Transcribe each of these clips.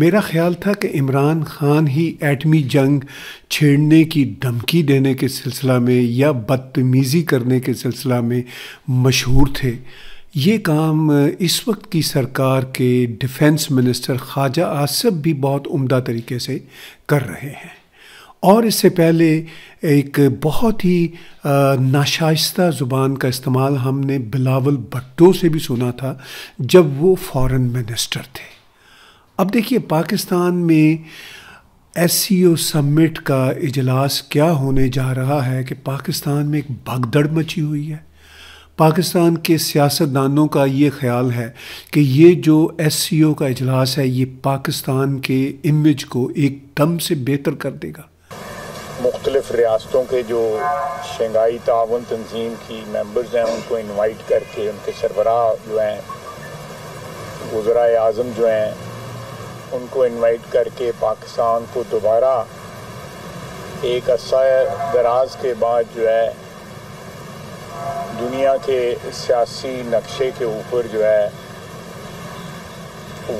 मेरा ख्याल था कि इमरान खान ही एटमी जंग छेड़ने की धमकी देने के सिलसिला में या बदतमीज़ी करने के सिलसिला में मशहूर थे ये काम इस वक्त की सरकार के डिफेंस मिनिस्टर ख्वाजा आसफ भी बहुत उम्दा तरीके से कर रहे हैं और इससे पहले एक बहुत ही नाशाइस्त ज़ुबान का इस्तेमाल हमने बिलावल भट्टो से भी सुना था जब वो फॉरेन मिनिस्टर थे अब देखिए पाकिस्तान में एस सी ओ समिट का इजलास क्या होने जा रहा है कि पाकिस्तान में एक भगदड़ मची हुई है पाकिस्तान के सियासतदानों का ये ख्याल है कि ये जो एस सी ओ का इजलास है ये पाकिस्तान के इमेज को एकदम से बेहतर कर देगा मुख्तलिफ रियासतों के जो शंघाई ताउन तंजीम की मेंबर्स हैं उनको इनवाइट करके उनके सरबराह जो हैं वज़रा जो हैं उनको इनवाइट करके पाकिस्तान को दोबारा एक असर दराज के बाद जो है दुनिया के सियासी नक्शे के ऊपर जो है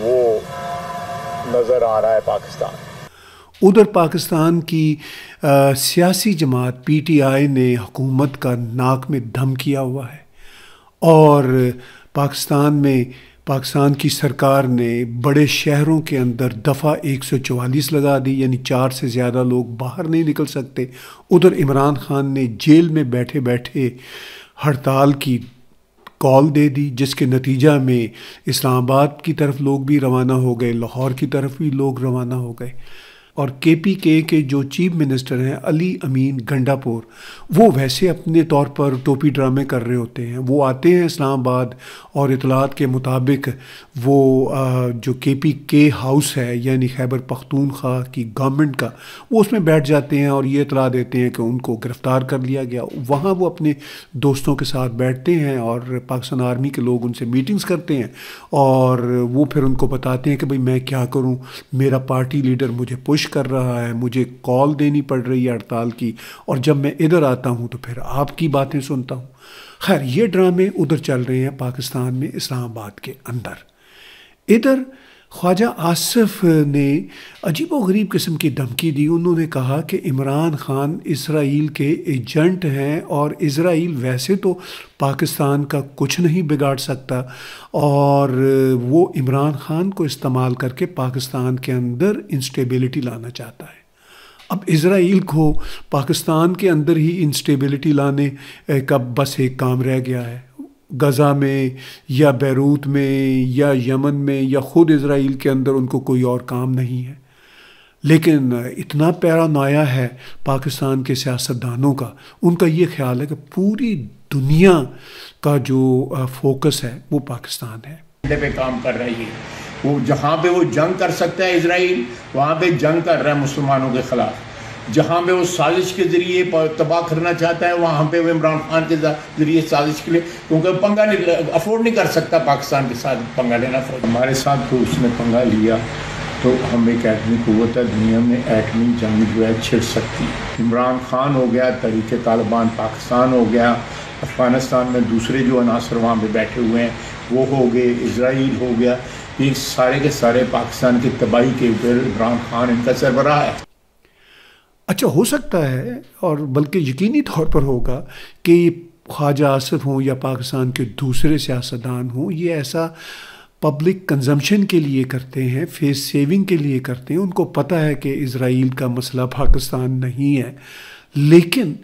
वो नज़र आ रहा है पाकिस्तान उधर पाकिस्तान की सियासी जमात पीटीआई ने हुकूमत का नाक में दम किया हुआ है और पाकिस्तान में पाकिस्तान की सरकार ने बड़े शहरों के अंदर दफ़ा 144 लगा दी यानी चार से ज़्यादा लोग बाहर नहीं निकल सकते उधर इमरान खान ने जेल में बैठे बैठे हड़ताल की कॉल दे दी जिसके नतीजा में इस्लामाबाद की तरफ लोग भी रवाना हो गए लाहौर की तरफ भी लोग रवाना हो गए और के पी के के जो चीफ मिनिस्टर हैं अली अमीन गंडापुर वो वैसे अपने तौर पर टोपी ड्रामे कर रहे होते हैं वो आते हैं इस्लामाबाद और इतलात के मुताबिक वो जो के पी के हाउस है यानी खैबर पख्तूनख्वा की गवर्नमेंट का वो उसमें बैठ जाते हैं और ये इतला देते हैं कि उनको गिरफ़्तार कर लिया गया वहाँ वो अपने दोस्तों के साथ बैठते हैं और पाकिस्तान आर्मी के लोग उनसे मीटिंग्स करते हैं और वो फिर उनको बताते हैं कि भाई मैं क्या करूँ मेरा पार्टी लीडर मुझे पुश पुश कर रहा है मुझे कॉल देनी पड़ रही है हड़ताल की और जब मैं इधर आता हूँ तो फिर आपकी बातें सुनता हूँ खैर ये ड्रामे उधर चल रहे हैं पाकिस्तान में इस्लामाबाद के अंदर इधर ख्वाजा आसफ़ ने अजीब व गरीब किस्म की धमकी दी उन्होंने कहा कि इमरान ख़ान इसराइल के एजेंट हैं और इसराइल वैसे तो पाकिस्तान का कुछ नहीं बिगाड़ सकता और वो इमरान ख़ान को इस्तेमाल करके पाकिस्तान के अंदर इंस्टेबिलिटी लाना चाहता है अब इसराइल को पाकिस्तान के अंदर ही इंस्टेबिलिटी लाने का बस एक काम रह गया है गज़ा में या बैरूत में या यमन में या ख़ुद इसराइल के अंदर उनको कोई और काम नहीं है लेकिन इतना प्यारा नाया है पाकिस्तान के सियासतदानों का उनका ये ख्याल है कि पूरी दुनिया का जो फोकस है वो पाकिस्तान है पे काम कर रही है वो जहाँ पे वो जंग कर सकता है इसराइल वहाँ पे जंग कर रहा है मुसलमानों के ख़िलाफ़ जहाँ पे वो साजिश के ज़रिए तबाह करना चाहता है वहाँ पे वो इमरान खान के ज़रिए साजिश के लिए क्योंकि पंगा नहीं अफोर्ड नहीं कर सकता पाकिस्तान के साथ पंगा लेना हमारे साथ तो उसने पंगा लिया तो हम एक एटमी कुत है दुनिया में एटमी जंग जो है छिड़ सकती इमरान खान हो गया तरीक तालिबान पाकिस्तान हो गया अफ़गानिस्तान में दूसरे जो अनासर वहाँ पर बैठे हुए हैं वो हो गए इसराइल हो गया ये सारे के सारे पाकिस्तान की तबाही के ऊपर इमरान खान इनका सरबराह है अच्छा हो सकता है और बल्कि यकीनी तौर पर होगा कि ख्वाजा आसफ हों या पाकिस्तान के दूसरे सियासतदान हों ये ऐसा पब्लिक कंजम्पशन के लिए करते हैं फेस सेविंग के लिए करते हैं उनको पता है कि इसराइल का मसला पाकिस्तान नहीं है लेकिन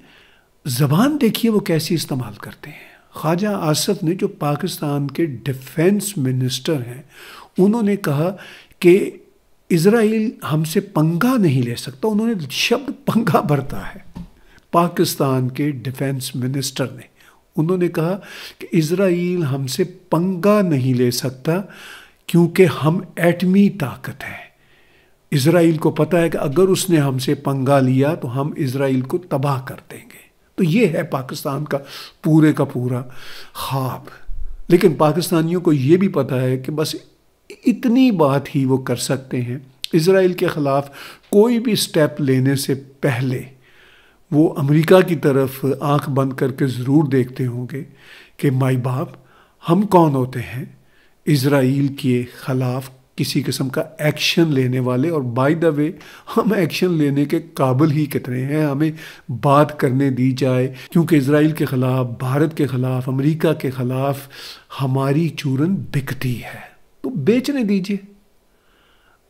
ज़बान देखिए वो कैसे इस्तेमाल करते हैं ख्वाजा आसफ ने जो पाकिस्तान के डिफेंस मिनिस्टर हैं उन्होंने कहा कि इसराइल हमसे पंगा नहीं ले सकता उन्होंने शब्द पंगा भरता है पाकिस्तान के डिफेंस मिनिस्टर ने उन्होंने कहा कि इसराइल हमसे पंगा नहीं ले सकता क्योंकि हम एटमी ताकत हैं इसराइल को पता है कि अगर उसने हमसे पंगा लिया तो हम इसराइल को तबाह कर देंगे तो ये है पाकिस्तान का पूरे का पूरा ख्वाब लेकिन पाकिस्तानियों को ये भी पता है कि बस इतनी बात ही वो कर सकते हैं इसराइल के ख़िलाफ़ कोई भी स्टेप लेने से पहले वो अमेरिका की तरफ आंख बंद करके ज़रूर देखते होंगे कि माई बाप हम कौन होते हैं इसराइल के ख़िलाफ़ किसी किस्म का एक्शन लेने वाले और बाय द वे हम एक्शन लेने के काबिल ही कितने हैं हमें बात करने दी जाए क्योंकि इसराइल के ख़िलाफ़ भारत के ख़िलाफ़ अमेरिका के ख़िलाफ़ हमारी चूरन बिकती है तो बेचने दीजिए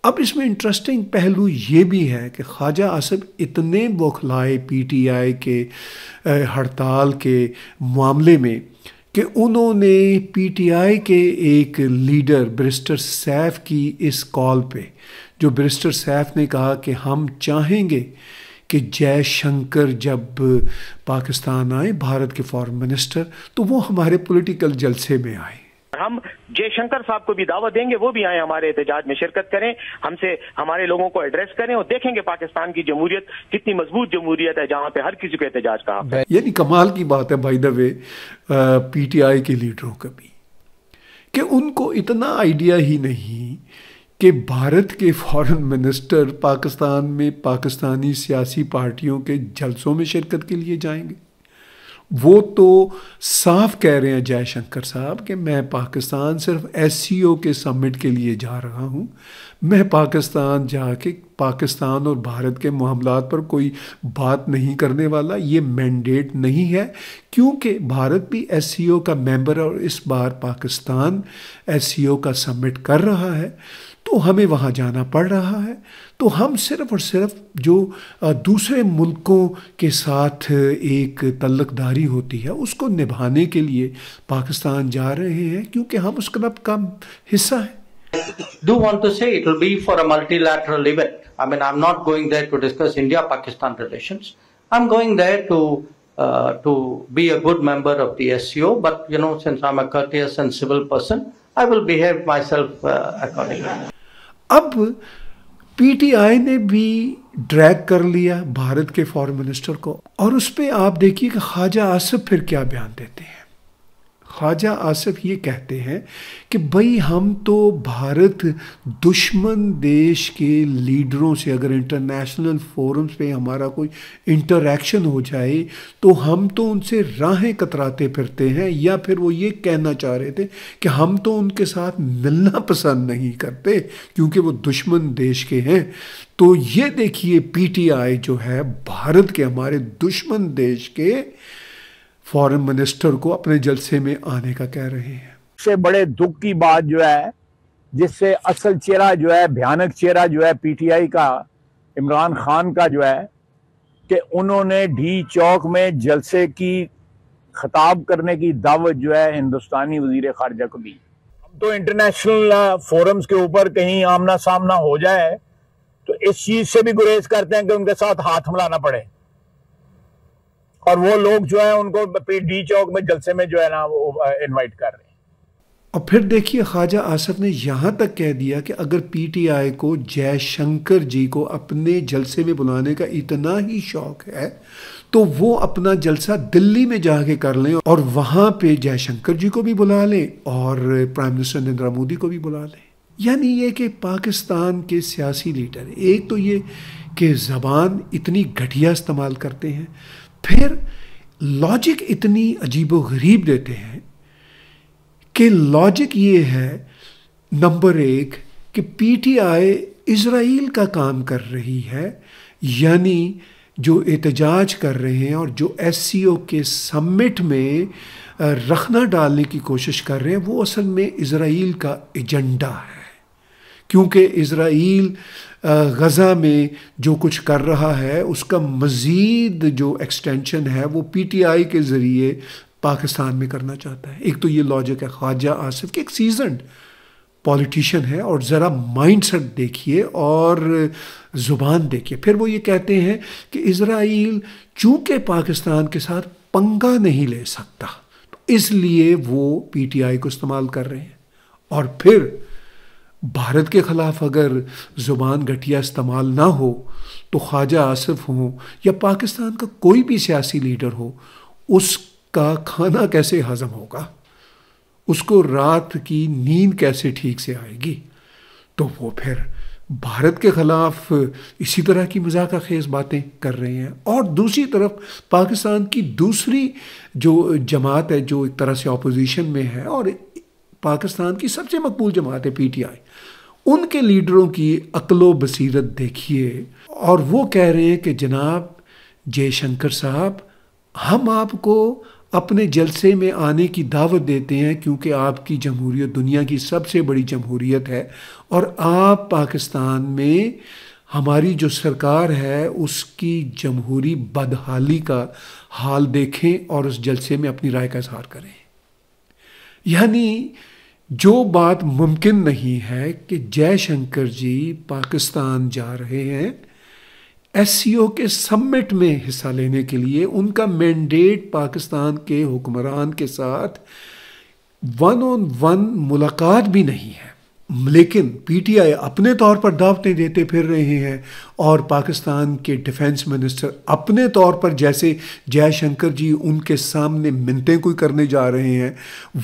अब इसमें इंटरेस्टिंग पहलू ये भी है कि ख्वाजा आसफ इतने बौखलाए पीटीआई के हड़ताल के मामले में कि उन्होंने पीटीआई के एक लीडर ब्रिस्टर सैफ की इस कॉल पे जो ब्रिस्टर सैफ ने कहा कि हम चाहेंगे कि जयशंकर जब पाकिस्तान आए भारत के फॉरेन मिनिस्टर तो वो हमारे पॉलिटिकल जलसे में आए हम जयशंकर साहब को भी दावा देंगे वो भी आए हमारे एहतजाज में शिरकत करें हमसे हमारे लोगों को एड्रेस करें और देखेंगे पाकिस्तान की जमहूरियत कितनी मजबूत जमहूरियत है जहाँ पे हर किसी को एहतजाज कहा यानी कमाल की बात है भाई दबे पी टी आई के लीडरों का भी कि उनको इतना आइडिया ही नहीं कि भारत के फॉरेन मिनिस्टर पाकिस्तान में पाकिस्तानी सियासी पार्टियों के जलसों में शिरकत के लिए जाएंगे वो तो साफ कह रहे हैं जयशंकर साहब कि मैं पाकिस्तान सिर्फ एस e के समिट के लिए जा रहा हूँ मैं पाकिस्तान जाके पाकिस्तान और भारत के मामला पर कोई बात नहीं करने वाला ये मैंडेट नहीं है क्योंकि भारत भी एस e का मेंबर और इस बार पाकिस्तान एस e का समिट कर रहा है तो हमें वहाँ जाना पड़ रहा है तो हम सिर्फ और सिर्फ जो दूसरे मुल्कों के साथ एक तल्लकदारी होती है उसको निभाने के लिए पाकिस्तान जा रहे हैं क्योंकि हम उस क्लब का हिस्सा हैं do want to say it will be for a multilateral event. I mean, I'm not going there to discuss India-Pakistan relations. I'm going there to uh, to be a good member of the SCO. But you know, since I'm a courteous and civil person, I will behave myself uh, accordingly. अब पीटीआई ने भी drag कर लिया भारत के foreign minister को और उस पर आप देखिए कि ख्वाजा आसफ फिर क्या बयान देते हैं ख्वाजा आसफ ये कहते हैं कि भाई हम तो भारत दुश्मन देश के लीडरों से अगर इंटरनेशनल फोरम्स पे हमारा कोई इंटरेक्शन हो जाए तो हम तो उनसे राहें कतराते फिरते हैं या फिर वो ये कहना चाह रहे थे कि हम तो उनके साथ मिलना पसंद नहीं करते क्योंकि वो दुश्मन देश के हैं तो ये देखिए पीटीआई जो है भारत के हमारे दुश्मन देश के फॉरेन मिनिस्टर को अपने जलसे में आने का कह रहे हैं से बड़े दुख की बात जो है जिससे असल चेहरा जो है भयानक चेहरा जो है पीटीआई का इमरान खान का जो है कि उन्होंने ढी चौक में जलसे की खताब करने की दावत जो है हिंदुस्तानी वजीर खारजा को दी तो इंटरनेशनल फोरम्स के ऊपर कहीं आमना सामना हो जाए तो इस चीज से भी गुरेज करते हैं कि उनके साथ हाथ मिलाना पड़े और वो लोग जो है उनको डी चौक में जलसे में जो है ना वो इनवाइट कर रहे हैं और फिर देखिए ख्वाजा आसफ ने यहाँ तक कह दिया कि अगर पीटीआई को जयशंकर जी को अपने जलसे में बुलाने का इतना ही शौक है तो वो अपना जलसा दिल्ली में जाके कर लें और वहाँ पे जयशंकर जी को भी बुला लें और प्राइम मिनिस्टर नरेंद्र मोदी को भी बुला लें यानी ये कि पाकिस्तान के सियासी लीडर एक तो ये कि ज़बान इतनी घटिया इस्तेमाल करते हैं फिर लॉजिक इतनी अजीबो गरीब देते हैं कि लॉजिक ये है नंबर एक कि पीटीआई इसराइल का काम कर रही है यानी जो एहतजाज कर रहे हैं और जो एस के सम्मिट में रखना डालने की कोशिश कर रहे हैं वो असल में इसराइल का एजेंडा है क्योंकि इसराइल गज़ा में जो कुछ कर रहा है उसका मज़ीद जो एक्सटेंशन है वो पी टी आई के ज़रिए पाकिस्तान में करना चाहता है एक तो ये लॉजिक है ख्वाजा आसिफ के एक सीजन पॉलिटिशियन है और ज़रा माइंड सेट देखिए और ज़ुबान देखिए फिर वो ये कहते हैं कि इसराइल चूँकि पाकिस्तान के साथ पंगा नहीं ले सकता तो इसलिए वो पीटीआई को इस्तेमाल कर रहे हैं और फिर भारत के ख़िलाफ़ अगर ज़ुबान घटिया इस्तेमाल ना हो तो ख्वाजा आसफ़ हो या पाकिस्तान का कोई भी सियासी लीडर हो उसका खाना कैसे हज़म होगा उसको रात की नींद कैसे ठीक से आएगी तो वो फिर भारत के ख़िलाफ़ इसी तरह की मजाक खेज बातें कर रहे हैं और दूसरी तरफ पाकिस्तान की दूसरी जो जमात है जो एक तरह से अपोजिशन में है और पाकिस्तान की सबसे मकबूल जमात है पी टी आई उनके लीडरों की अक्लो बसीरत देखिए और वो कह रहे हैं कि जनाब जयशंकर साहब हम आपको अपने जलसे में आने की दावत देते हैं क्योंकि आपकी जमहूरीत दुनिया की सबसे बड़ी जमहूरीत है और आप पाकिस्तान में हमारी जो सरकार है उसकी जमहूरी बदहाली का हाल देखें और उस जलसे में अपनी राय का इजहार करें यानी जो बात मुमकिन नहीं है कि जयशंकर जी पाकिस्तान जा रहे हैं एस के सम्मिट में हिस्सा लेने के लिए उनका मैंडेट पाकिस्तान के हुक्मरान के साथ वन ऑन वन मुलाकात भी नहीं है लेकिन पीटीआई अपने तौर पर दावतें देते फिर रहे हैं और पाकिस्तान के डिफेंस मिनिस्टर अपने तौर पर जैसे जयशंकर जी उनके सामने मिनतें कोई करने जा रहे हैं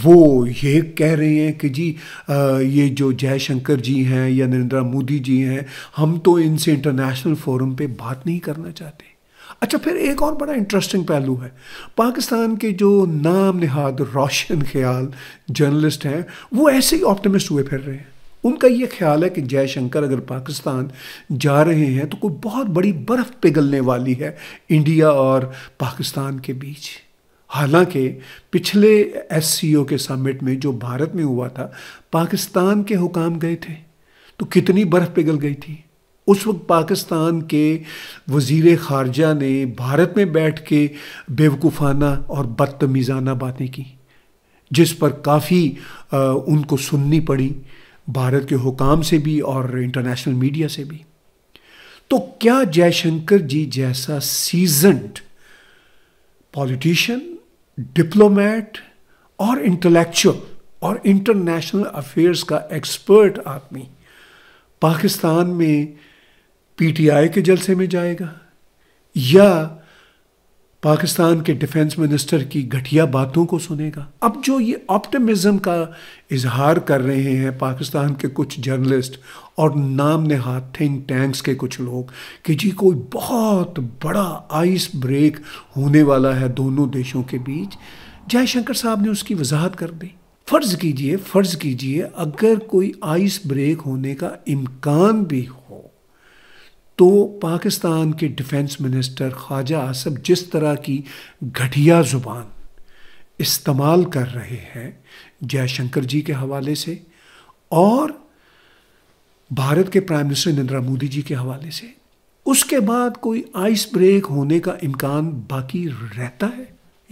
वो ये कह रहे हैं कि जी आ, ये जो जयशंकर जी हैं या नरेंद्र मोदी जी हैं हम तो इनसे इंटरनेशनल फोरम पे बात नहीं करना चाहते अच्छा फिर एक और बड़ा इंटरेस्टिंग पहलू है पाकिस्तान के जो नाम नहाद रोशन ख्याल जर्नलिस्ट हैं वो ऐसे ही ऑप्टिमिस्ट हुए फिर रहे हैं उनका ये ख्याल है कि जयशंकर अगर पाकिस्तान जा रहे हैं तो कोई बहुत बड़ी बर्फ़ पिघलने वाली है इंडिया और पाकिस्तान के बीच हालांकि पिछले एस के समिट में जो भारत में हुआ था पाकिस्तान के हुकाम गए थे तो कितनी बर्फ़ पिघल गई थी उस वक्त पाकिस्तान के वजीर ख़ारजा ने भारत में बैठ के बेवकूफ़ाना और बदतमीज़ाना बातें की जिस पर काफ़ी उनको सुननी पड़ी भारत के हुकाम से भी और इंटरनेशनल मीडिया से भी तो क्या जयशंकर जी जैसा सीजनड पॉलिटिशियन डिप्लोमेट और इंटेलेक्चुअल और इंटरनेशनल अफेयर्स का एक्सपर्ट आदमी पाकिस्तान में पीटीआई के जलसे में जाएगा या पाकिस्तान के डिफेंस मिनिस्टर की घटिया बातों को सुनेगा अब जो ये ऑप्टिमिज्म का इजहार कर रहे हैं पाकिस्तान के कुछ जर्नलिस्ट और नाम हाथ थिंक टैंक्स के कुछ लोग कि जी कोई बहुत बड़ा आइस ब्रेक होने वाला है दोनों देशों के बीच जयशंकर साहब ने उसकी वजाहत कर दी फ़र्ज़ कीजिए फ़र्ज़ कीजिए अगर कोई आइस ब्रेक होने का इम्कान भी हो तो पाकिस्तान के डिफेंस मिनिस्टर ख्वाजा आसफ जिस तरह की घटिया ज़ुबान इस्तेमाल कर रहे हैं जयशंकर जी के हवाले से और भारत के प्राइम मिनिस्टर नरेंद्र मोदी जी के हवाले से उसके बाद कोई आइस ब्रेक होने का इम्कान बाकी रहता है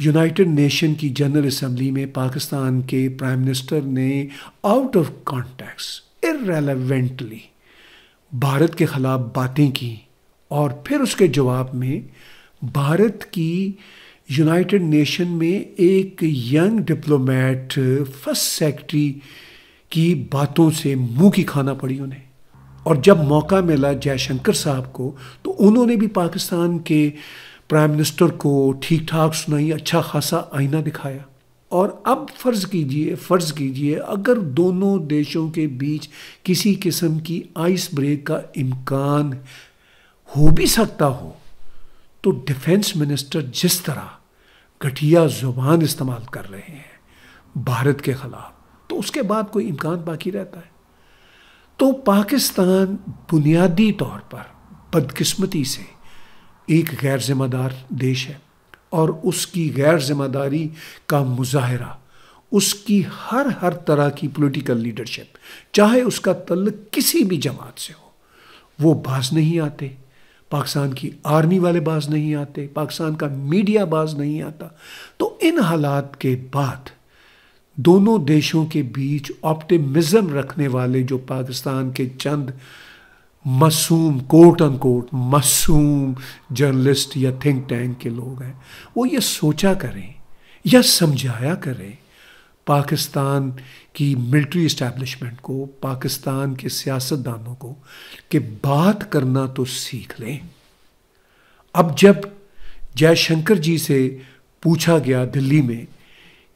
यूनाइटेड नेशन की जनरल असम्बली में पाकिस्तान के प्राइम मिनिस्टर ने out of context irrelevantly Bharat के खिलाफ बातें की और फिर उसके जवाब में भारत की यूनाइटेड नेशन में एक यंग डिप्लोमेट फर्स्ट सेक्रेटरी की बातों से मुंह की खाना पड़ी उन्हें और जब मौका मिला जयशंकर साहब को तो उन्होंने भी पाकिस्तान के प्राइम मिनिस्टर को ठीक ठाक सुनाई अच्छा खासा आईना दिखाया और अब फ़र्ज़ कीजिए फ़र्ज़ कीजिए अगर दोनों देशों के बीच किसी किस्म की आइस ब्रेक का इम्कान हो भी सकता हो तो डिफेंस मिनिस्टर जिस तरह घटिया ज़ुबान इस्तेमाल कर रहे हैं भारत के ख़िलाफ़ तो उसके बाद कोई इम्कान बाकी रहता है तो पाकिस्तान बुनियादी तौर पर बदकिस्मती से एक गैर जिम्मेदार देश है और उसकी गैर जिम्मेदारी का मुजाहरा उसकी हर हर तरह की पॉलिटिकल लीडरशिप चाहे उसका तल्लक किसी भी जमात से हो वो बाज नहीं आते पाकिस्तान की आर्मी वाले बाज नहीं आते पाकिस्तान का मीडिया बाज नहीं आता तो इन हालात के बाद दोनों देशों के बीच ऑप्टिमिज्म रखने वाले जो पाकिस्तान के चंद मासूम कोट अन कोट मासूम जर्नलिस्ट या थिंक टैंक के लोग हैं वो ये सोचा करें या समझाया करें पाकिस्तान की मिलिट्री इस्टेब्लिशमेंट को पाकिस्तान के सियासतदानों को कि बात करना तो सीख लें अब जब जयशंकर जी से पूछा गया दिल्ली में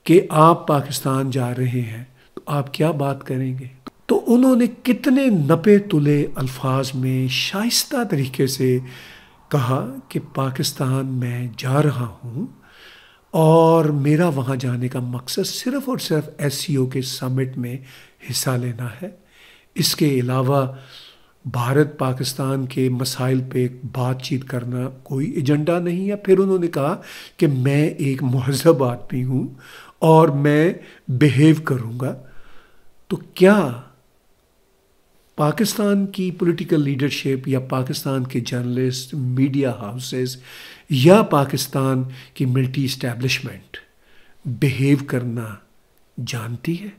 कि आप पाकिस्तान जा रहे हैं तो आप क्या बात करेंगे तो उन्होंने कितने नपे तुले अल्फाज में शाइस्ता तरीके से कहा कि पाकिस्तान मैं जा रहा हूँ और मेरा वहाँ जाने का मकसद सिर्फ़ और सिर्फ एस e के समिट में हिस्सा लेना है इसके अलावा भारत पाकिस्तान के मसाइल पे बातचीत करना कोई एजेंडा नहीं है फिर उन्होंने कहा कि मैं एक महजब आदमी हूँ और मैं बिहेव करूँगा तो क्या पाकिस्तान की पॉलिटिकल लीडरशिप या पाकिस्तान के जर्नलिस्ट मीडिया हाउसेस या पाकिस्तान की मिलिट्री स्टैब्लिशमेंट बिहेव करना जानती है